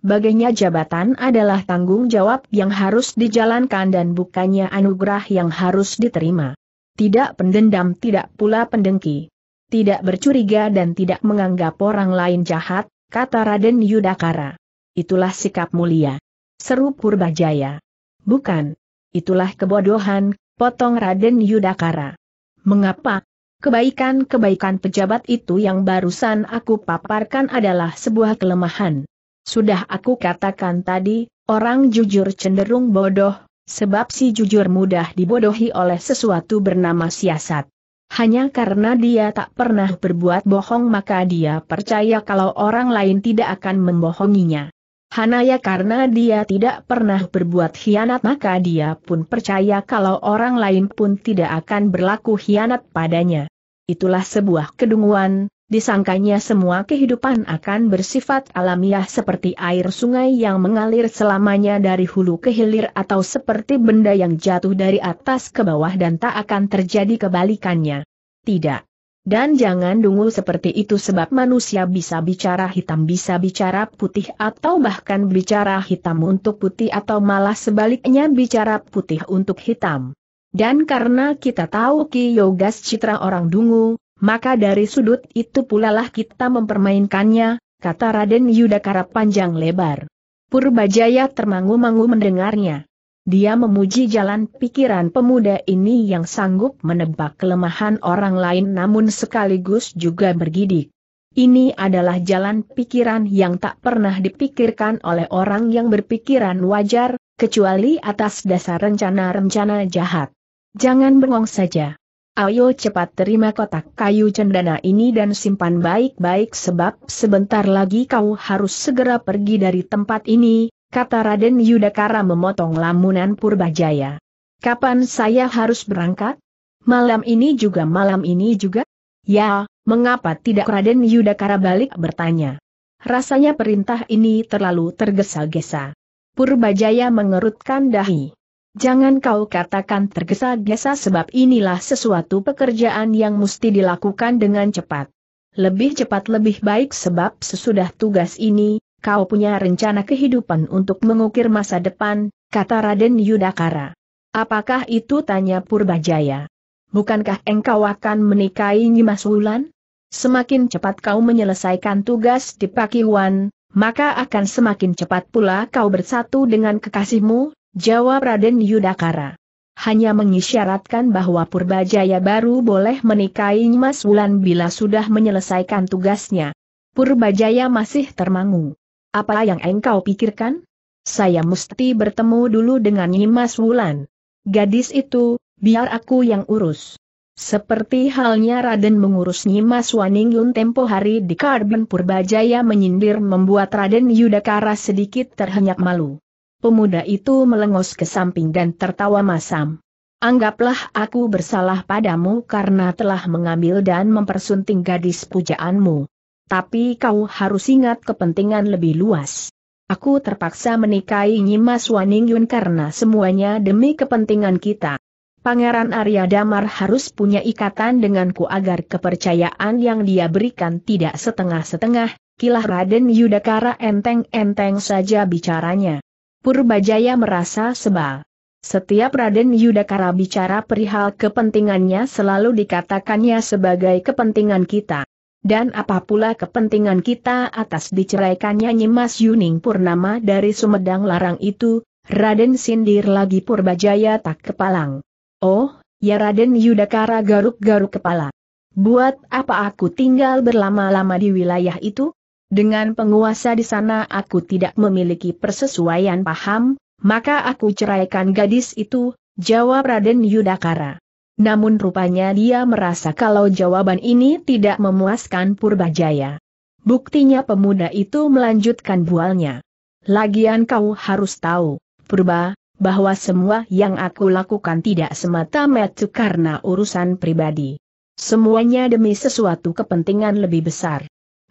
Baginya jabatan adalah tanggung jawab yang harus dijalankan dan bukannya anugerah yang harus diterima. Tidak pendendam tidak pula pendengki. Tidak bercuriga dan tidak menganggap orang lain jahat, kata Raden Yudakara. Itulah sikap mulia. Seru Purbajaya. Bukan. Itulah kebodohan, potong Raden Yudakara. Mengapa? Kebaikan-kebaikan pejabat itu yang barusan aku paparkan adalah sebuah kelemahan. Sudah aku katakan tadi, orang jujur cenderung bodoh, sebab si jujur mudah dibodohi oleh sesuatu bernama siasat. Hanya karena dia tak pernah berbuat bohong maka dia percaya kalau orang lain tidak akan membohonginya. Hanya ya karena dia tidak pernah berbuat hianat maka dia pun percaya kalau orang lain pun tidak akan berlaku hianat padanya. Itulah sebuah kedunguan, Disangkanya semua kehidupan akan bersifat alamiah seperti air sungai yang mengalir selamanya dari hulu ke hilir atau seperti benda yang jatuh dari atas ke bawah dan tak akan terjadi kebalikannya. Tidak. Dan jangan dungu seperti itu sebab manusia bisa bicara hitam bisa bicara putih atau bahkan bicara hitam untuk putih atau malah sebaliknya bicara putih untuk hitam. Dan karena kita tahu Ki Yogas Citra orang dungu, maka dari sudut itu pula lah kita mempermainkannya, kata Raden Yudakara panjang lebar. Purbajaya termangu-mangu mendengarnya. Dia memuji jalan pikiran pemuda ini yang sanggup menebak kelemahan orang lain namun sekaligus juga bergidik. Ini adalah jalan pikiran yang tak pernah dipikirkan oleh orang yang berpikiran wajar, kecuali atas dasar rencana-rencana jahat. Jangan bengong saja. Ayo cepat terima kotak kayu cendana ini dan simpan baik-baik sebab sebentar lagi kau harus segera pergi dari tempat ini, kata Raden Yudakara memotong lamunan Purbajaya. Kapan saya harus berangkat? Malam ini juga malam ini juga? Ya, mengapa tidak Raden Yudakara balik bertanya. Rasanya perintah ini terlalu tergesa-gesa. Purbajaya mengerutkan dahi. Jangan kau katakan tergesa-gesa sebab inilah sesuatu pekerjaan yang mesti dilakukan dengan cepat. Lebih cepat lebih baik sebab sesudah tugas ini, kau punya rencana kehidupan untuk mengukir masa depan, kata Raden Yudakara. Apakah itu tanya Purbajaya? Bukankah engkau akan menikahi Nyimas Wulan? Semakin cepat kau menyelesaikan tugas di Pakiwan, maka akan semakin cepat pula kau bersatu dengan kekasihmu, Jawab Raden Yudakara. Hanya mengisyaratkan bahwa Purbajaya baru boleh menikahi Mas Wulan bila sudah menyelesaikan tugasnya. Purbajaya masih termangu. Apa yang engkau pikirkan? Saya mesti bertemu dulu dengan Nyimas Wulan. Gadis itu, biar aku yang urus. Seperti halnya Raden mengurus Nyimas Waningyun tempo hari di Karben Purbajaya menyindir membuat Raden Yudakara sedikit terhenyak malu. Pemuda itu melengos ke samping dan tertawa masam. Anggaplah aku bersalah padamu karena telah mengambil dan mempersunting gadis pujaanmu. Tapi kau harus ingat kepentingan lebih luas. Aku terpaksa menikahi Nyimas Waningyun karena semuanya demi kepentingan kita. Pangeran Arya Damar harus punya ikatan denganku agar kepercayaan yang dia berikan tidak setengah-setengah, kilah Raden Yudakara enteng-enteng saja bicaranya. Purbajaya merasa sebal. Setiap Raden Yudhakara bicara perihal kepentingannya selalu dikatakannya sebagai kepentingan kita. Dan apa pula kepentingan kita atas diceraikannya Nyimas Yuning Purnama dari Sumedang Larang itu, Raden sindir lagi Purbajaya tak kepalang. Oh, ya Raden Yudhakara garuk-garuk kepala. Buat apa aku tinggal berlama-lama di wilayah itu? dengan penguasa di sana aku tidak memiliki persesuaian paham, maka aku ceraikan gadis itu, jawab Raden Yudakara. Namun rupanya dia merasa kalau jawaban ini tidak memuaskan Purbajaya. Buktinya pemuda itu melanjutkan bualnya. Lagian kau harus tahu, Purba, bahwa semua yang aku lakukan tidak semata-mata karena urusan pribadi. Semuanya demi sesuatu kepentingan lebih besar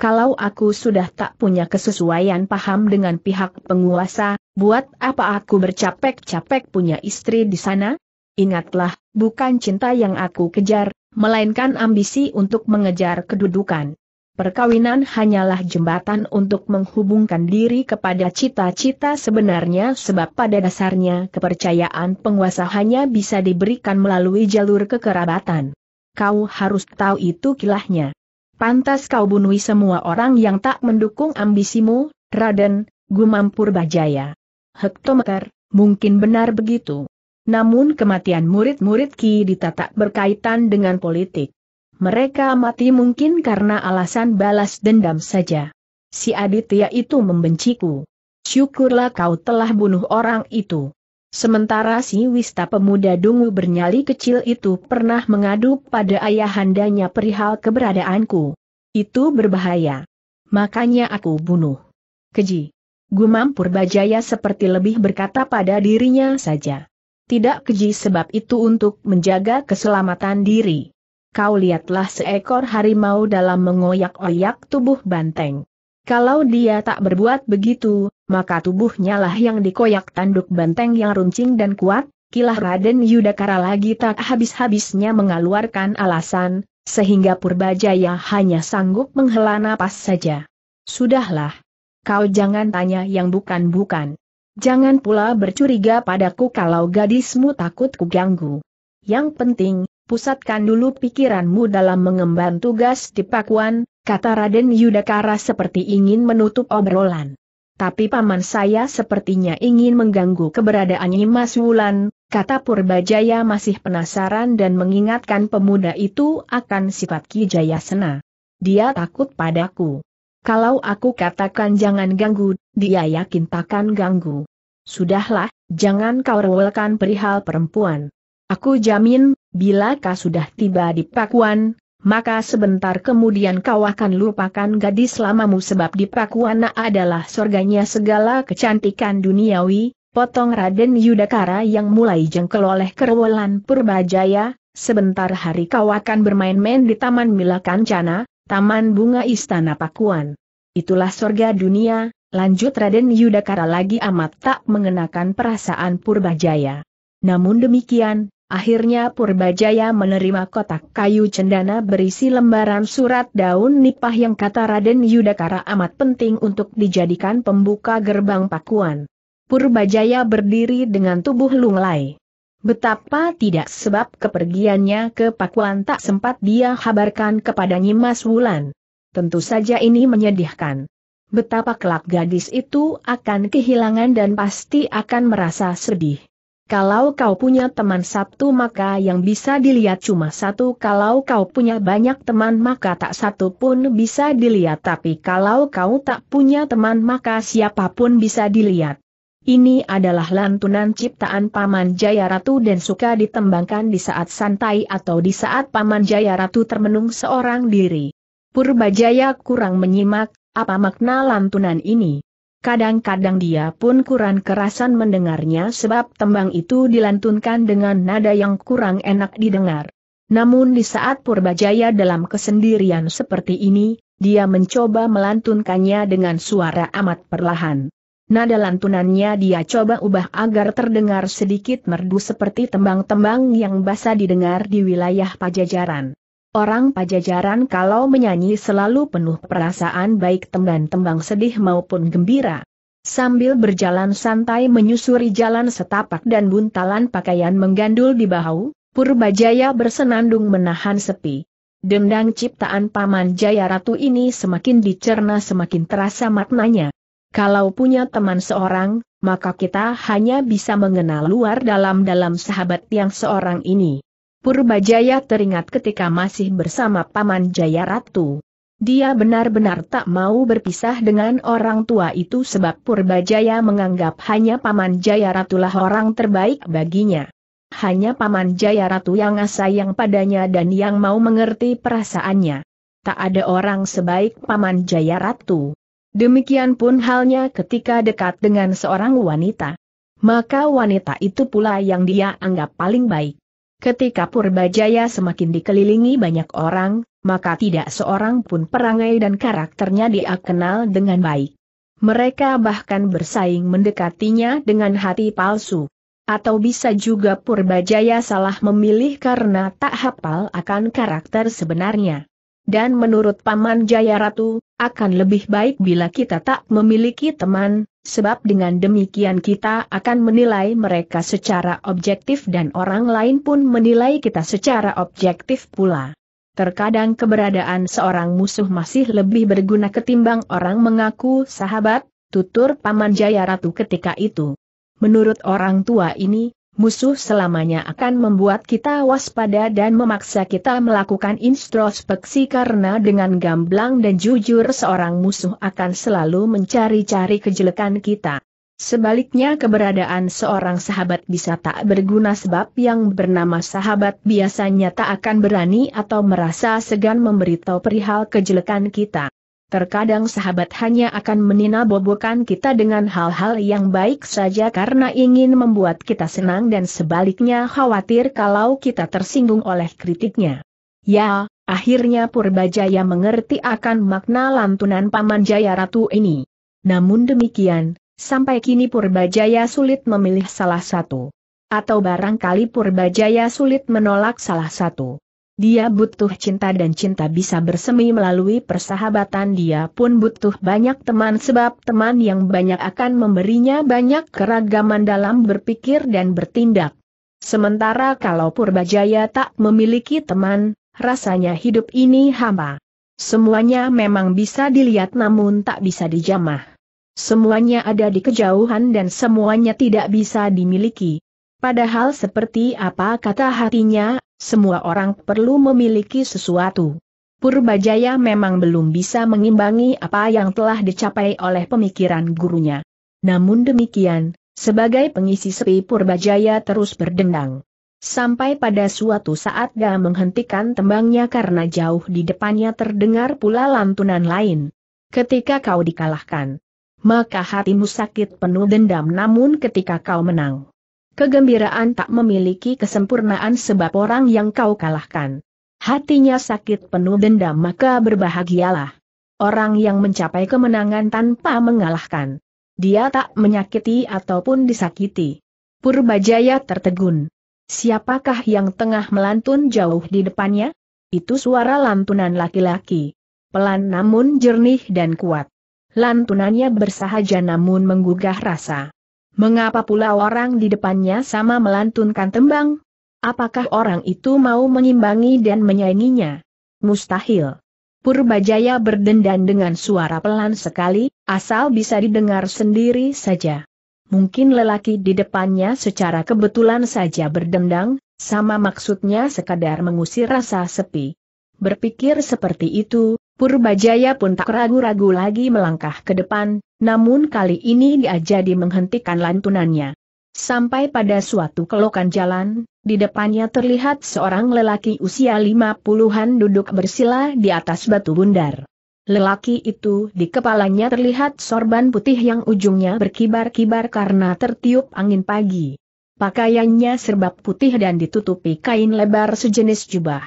kalau aku sudah tak punya kesesuaian paham dengan pihak penguasa, buat apa aku bercapek-capek punya istri di sana? Ingatlah, bukan cinta yang aku kejar, melainkan ambisi untuk mengejar kedudukan. Perkawinan hanyalah jembatan untuk menghubungkan diri kepada cita-cita sebenarnya sebab pada dasarnya kepercayaan penguasa hanya bisa diberikan melalui jalur kekerabatan. Kau harus tahu itu kilahnya. Pantas kau bunuhi semua orang yang tak mendukung ambisimu, Raden, gumam Purbajaya. Hektometer, mungkin benar begitu. Namun kematian murid-murid Ki ditatak berkaitan dengan politik. Mereka mati mungkin karena alasan balas dendam saja. Si Aditya itu membenciku. Syukurlah kau telah bunuh orang itu. Sementara si wista pemuda dungu bernyali kecil itu pernah mengadu pada ayahandanya perihal keberadaanku. Itu berbahaya. Makanya aku bunuh. Keji. Gumam Purbajaya seperti lebih berkata pada dirinya saja. Tidak keji sebab itu untuk menjaga keselamatan diri. Kau lihatlah seekor harimau dalam mengoyak-oyak tubuh banteng. Kalau dia tak berbuat begitu, maka tubuhnya lah yang dikoyak tanduk banteng yang runcing dan kuat, kilah Raden Yudakara lagi tak habis-habisnya mengeluarkan alasan, sehingga Purbajaya hanya sanggup menghela napas saja. Sudahlah. Kau jangan tanya yang bukan-bukan. Jangan pula bercuriga padaku kalau gadismu takut kuganggu. Yang penting, pusatkan dulu pikiranmu dalam mengemban tugas di Pakuan, kata Raden Yudakara seperti ingin menutup obrolan. Tapi paman saya sepertinya ingin mengganggu keberadaan Nyimas Wulan, kata Purbajaya masih penasaran dan mengingatkan pemuda itu akan sifat Ki Jayasena. Dia takut padaku. Kalau aku katakan jangan ganggu, dia yakin takkan ganggu. Sudahlah, jangan kau rewelkan perihal perempuan. Aku jamin, bila kau sudah tiba di Pakuan, maka sebentar kemudian kau akan lupakan gadis lamamu sebab di Pakuana adalah surganya segala kecantikan duniawi, potong Raden Yudakara yang mulai jengkel oleh kerwolan Purbajaya, sebentar hari kau akan bermain-main di Taman mila Kancana, Taman Bunga Istana Pakuan. Itulah surga dunia, lanjut Raden Yudakara lagi amat tak mengenakan perasaan Purbajaya. Namun demikian, Akhirnya Purbajaya menerima kotak kayu cendana berisi lembaran surat daun nipah yang kata Raden Yudakara amat penting untuk dijadikan pembuka gerbang pakuan. Purbajaya berdiri dengan tubuh lunglai. Betapa tidak sebab kepergiannya ke Pakuan tak sempat dia habarkan kepada Nyimas Wulan. Tentu saja ini menyedihkan. Betapa kelak gadis itu akan kehilangan dan pasti akan merasa sedih. Kalau kau punya teman satu maka yang bisa dilihat cuma satu Kalau kau punya banyak teman maka tak satu pun bisa dilihat Tapi kalau kau tak punya teman maka siapapun bisa dilihat Ini adalah lantunan ciptaan Paman Jaya Ratu dan suka ditembangkan di saat santai atau di saat Paman Jaya Ratu termenung seorang diri Purbajaya kurang menyimak, apa makna lantunan ini Kadang-kadang dia pun kurang kerasan mendengarnya sebab tembang itu dilantunkan dengan nada yang kurang enak didengar. Namun di saat Purbajaya dalam kesendirian seperti ini, dia mencoba melantunkannya dengan suara amat perlahan. Nada lantunannya dia coba ubah agar terdengar sedikit merdu seperti tembang-tembang yang basa didengar di wilayah pajajaran. Orang pajajaran kalau menyanyi selalu penuh perasaan baik tembang-tembang sedih maupun gembira. Sambil berjalan santai menyusuri jalan setapak dan buntalan pakaian menggandul di bahu, Purbajaya bersenandung menahan sepi. Dendang ciptaan Paman Jaya Ratu ini semakin dicerna semakin terasa maknanya. Kalau punya teman seorang, maka kita hanya bisa mengenal luar dalam-dalam sahabat yang seorang ini. Purbajaya teringat ketika masih bersama Paman Jaya Ratu. Dia benar-benar tak mau berpisah dengan orang tua itu sebab Purbajaya menganggap hanya Paman Jaya Ratulah orang terbaik baginya. Hanya Paman Jaya Ratu yang sayang padanya dan yang mau mengerti perasaannya. Tak ada orang sebaik Paman Jaya Ratu. Demikian pun halnya ketika dekat dengan seorang wanita. Maka wanita itu pula yang dia anggap paling baik. Ketika Purbajaya semakin dikelilingi banyak orang, maka tidak seorang pun perangai dan karakternya dia kenal dengan baik. Mereka bahkan bersaing mendekatinya dengan hati palsu. Atau bisa juga Purbajaya salah memilih karena tak hafal akan karakter sebenarnya. Dan menurut Paman Jaya Ratu, akan lebih baik bila kita tak memiliki teman, sebab dengan demikian kita akan menilai mereka secara objektif dan orang lain pun menilai kita secara objektif pula. Terkadang keberadaan seorang musuh masih lebih berguna ketimbang orang mengaku sahabat, tutur Paman Jaya Ratu ketika itu. Menurut orang tua ini, musuh selamanya akan membuat kita waspada dan memaksa kita melakukan introspeksi karena dengan gamblang dan jujur seorang musuh akan selalu mencari-cari kejelekan kita. Sebaliknya keberadaan seorang sahabat bisa tak berguna sebab yang bernama sahabat biasanya tak akan berani atau merasa segan memberitahu perihal kejelekan kita. Terkadang sahabat hanya akan menina bobokan kita dengan hal-hal yang baik saja karena ingin membuat kita senang dan sebaliknya khawatir kalau kita tersinggung oleh kritiknya. Ya, akhirnya Purbajaya mengerti akan makna lantunan Paman Jaya Ratu ini. Namun demikian, sampai kini Purbajaya sulit memilih salah satu. Atau barangkali Purbajaya sulit menolak salah satu. Dia butuh cinta dan cinta bisa bersemi melalui persahabatan dia pun butuh banyak teman sebab teman yang banyak akan memberinya banyak keragaman dalam berpikir dan bertindak. Sementara kalau Purbajaya tak memiliki teman, rasanya hidup ini hampa. Semuanya memang bisa dilihat namun tak bisa dijamah. Semuanya ada di kejauhan dan semuanya tidak bisa dimiliki. Padahal seperti apa kata hatinya semua orang perlu memiliki sesuatu. Purbajaya memang belum bisa mengimbangi apa yang telah dicapai oleh pemikiran gurunya. Namun demikian, sebagai pengisi sepi Purbajaya terus berdendang. Sampai pada suatu saat dia menghentikan tembangnya karena jauh di depannya terdengar pula lantunan lain. Ketika kau dikalahkan, maka hatimu sakit penuh dendam namun ketika kau menang, Kegembiraan tak memiliki kesempurnaan sebab orang yang kau kalahkan. Hatinya sakit penuh dendam maka berbahagialah. Orang yang mencapai kemenangan tanpa mengalahkan. Dia tak menyakiti ataupun disakiti. Purbajaya tertegun. Siapakah yang tengah melantun jauh di depannya? Itu suara lantunan laki-laki. Pelan namun jernih dan kuat. Lantunannya bersahaja namun menggugah rasa. Mengapa pula orang di depannya sama melantunkan tembang? Apakah orang itu mau mengimbangi dan menyainginya? Mustahil. Purbajaya berdendan dengan suara pelan sekali, asal bisa didengar sendiri saja. Mungkin lelaki di depannya secara kebetulan saja berdendang, sama maksudnya sekadar mengusir rasa sepi. Berpikir seperti itu, Purbajaya pun tak ragu-ragu lagi melangkah ke depan, namun kali ini dia jadi menghentikan lantunannya. Sampai pada suatu kelokan jalan, di depannya terlihat seorang lelaki usia lima puluhan duduk bersila di atas batu bundar. Lelaki itu di kepalanya terlihat sorban putih yang ujungnya berkibar-kibar karena tertiup angin pagi. Pakaiannya serba putih dan ditutupi kain lebar sejenis jubah.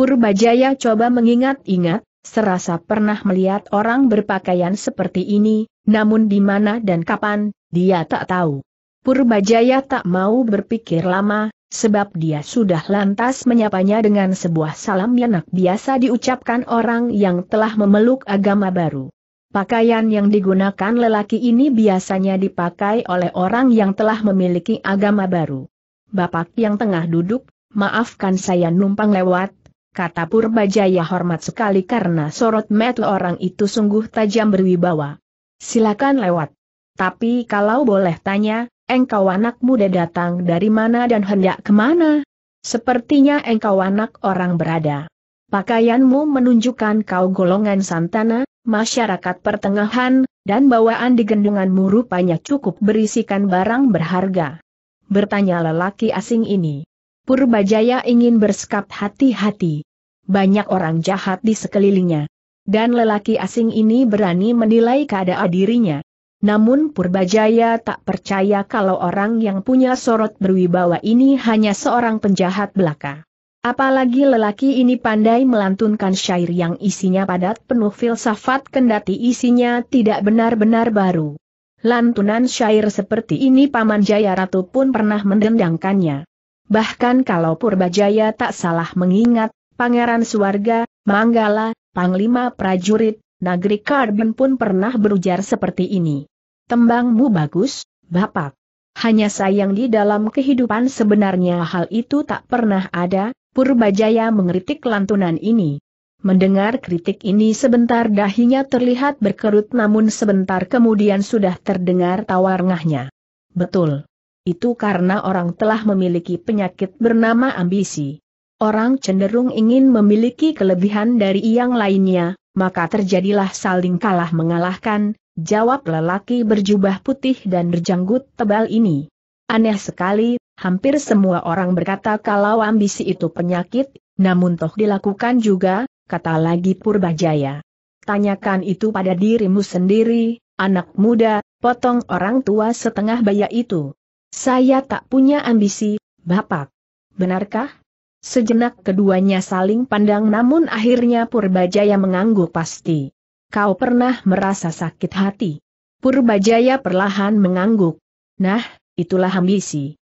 Purbajaya coba mengingat-ingat, Serasa pernah melihat orang berpakaian seperti ini, namun di mana dan kapan, dia tak tahu. Purbajaya tak mau berpikir lama, sebab dia sudah lantas menyapanya dengan sebuah salam yang biasa diucapkan orang yang telah memeluk agama baru. Pakaian yang digunakan lelaki ini biasanya dipakai oleh orang yang telah memiliki agama baru. Bapak yang tengah duduk, maafkan saya numpang lewat, kata Purbajaya hormat sekali karena sorot mata orang itu sungguh tajam berwibawa. Silakan lewat. Tapi kalau boleh tanya, engkau anak muda datang dari mana dan hendak kemana? Sepertinya engkau anak orang berada. Pakaianmu menunjukkan kau golongan santana, masyarakat pertengahan, dan bawaan di gendunganmu rupanya cukup berisikan barang berharga. Bertanya lelaki asing ini. Purbajaya ingin bersikap hati-hati banyak orang jahat di sekelilingnya. Dan lelaki asing ini berani menilai keadaan dirinya. Namun Purbajaya tak percaya kalau orang yang punya sorot berwibawa ini hanya seorang penjahat belaka. Apalagi lelaki ini pandai melantunkan syair yang isinya padat penuh filsafat kendati isinya tidak benar-benar baru. Lantunan syair seperti ini Paman Jaya Ratu pun pernah mendendangkannya. Bahkan kalau Purbajaya tak salah mengingat, Pangeran Suarga, Manggala, Panglima Prajurit, Nagri Karbin pun pernah berujar seperti ini. Tembangmu bagus, Bapak. Hanya sayang di dalam kehidupan sebenarnya hal itu tak pernah ada, Purbajaya mengkritik lantunan ini. Mendengar kritik ini sebentar dahinya terlihat berkerut namun sebentar kemudian sudah terdengar tawarnya. Betul. Itu karena orang telah memiliki penyakit bernama ambisi. Orang cenderung ingin memiliki kelebihan dari yang lainnya, maka terjadilah saling kalah mengalahkan, jawab lelaki berjubah putih dan berjanggut tebal ini. Aneh sekali, hampir semua orang berkata kalau ambisi itu penyakit, namun toh dilakukan juga, kata lagi Purbajaya. Tanyakan itu pada dirimu sendiri, anak muda, potong orang tua setengah baya itu. Saya tak punya ambisi, Bapak. Benarkah? Sejenak keduanya saling pandang namun akhirnya Purbajaya mengangguk pasti. Kau pernah merasa sakit hati? Purbajaya perlahan mengangguk. Nah, itulah ambisi.